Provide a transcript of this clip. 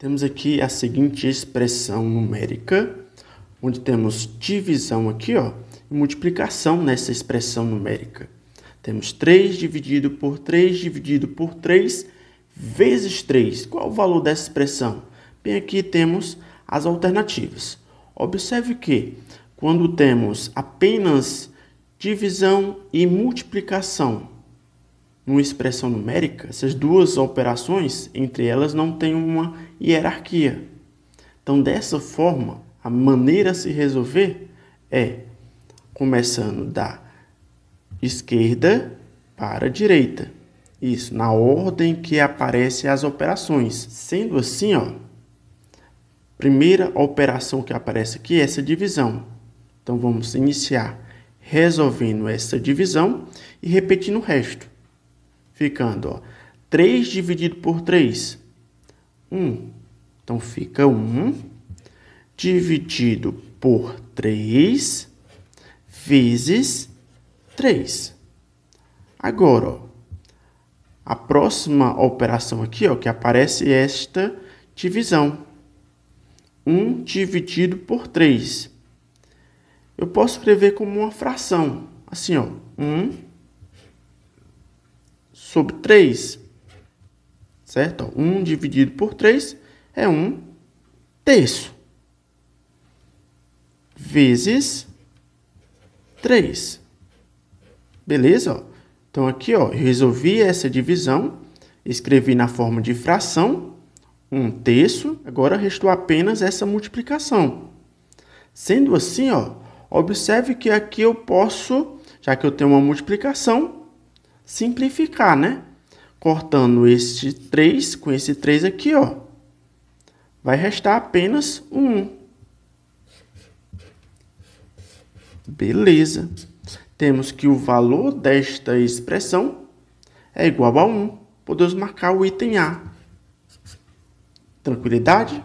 Temos aqui a seguinte expressão numérica, onde temos divisão aqui, ó, e multiplicação nessa expressão numérica. Temos 3 dividido por 3 dividido por 3 vezes 3. Qual o valor dessa expressão? Bem, aqui temos as alternativas. Observe que quando temos apenas divisão e multiplicação numa expressão numérica, essas duas operações entre elas não têm uma hierarquia. Então, dessa forma, a maneira a se resolver é começando da esquerda para a direita. Isso, na ordem que aparecem as operações. Sendo assim, ó, primeira operação que aparece aqui é essa divisão. Então vamos iniciar resolvendo essa divisão e repetindo o resto ficando ó, 3 dividido por 3, 1. Então, fica 1 dividido por 3 vezes 3. Agora, ó, a próxima operação aqui, ó, que aparece é esta divisão. 1 dividido por 3. Eu posso escrever como uma fração. Assim, ó, 1 sobre 3. Certo? 1 dividido por 3 é 1 terço. Vezes 3. Beleza? Então, aqui, ó, eu resolvi essa divisão, escrevi na forma de fração, 1 terço. Agora, restou apenas essa multiplicação. Sendo assim, ó, observe que aqui eu posso, já que eu tenho uma multiplicação, simplificar, né? Cortando este 3 com esse 3 aqui, ó. Vai restar apenas um. Beleza. Temos que o valor desta expressão é igual a 1. Podemos marcar o item A. Tranquilidade?